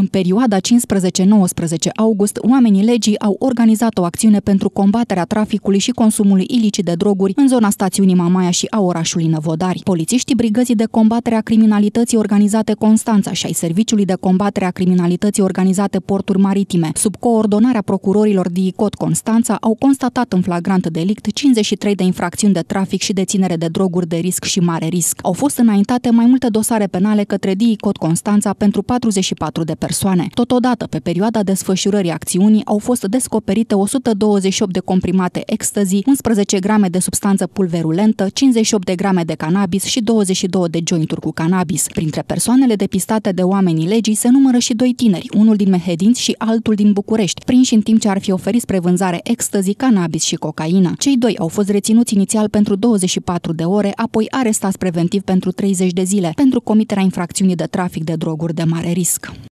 În perioada 15-19 august, oamenii legii au organizat o acțiune pentru combaterea traficului și consumului ilicit de droguri în zona stațiunii Mamaia și a orașului Năvodari. Polițiștii Brigăzii de Combatere a Criminalității Organizate Constanța și ai Serviciului de Combatere a Criminalității Organizate Porturi Maritime, sub coordonarea procurorilor DICOT Constanța, au constatat în flagrant delict 53 de infracțiuni de trafic și deținere de droguri de risc și mare risc. Au fost înaintate mai multe dosare penale către DICOT Constanța pentru 44 de persoane persoane. Totodată, pe perioada desfășurării acțiunii au fost descoperite 128 de comprimate ecstasy, 11 grame de substanță pulverulentă, 58 de grame de cannabis și 22 de jointuri cu cannabis. Printre persoanele depistate de oamenii legii se numără și doi tineri, unul din Mehedinți și altul din București, prinși în timp ce ar fi oferit spre vânzare ecstasy, cannabis și cocaină. Cei doi au fost reținuți inițial pentru 24 de ore, apoi arestați preventiv pentru 30 de zile pentru comiterea infracțiunii de trafic de droguri de mare risc.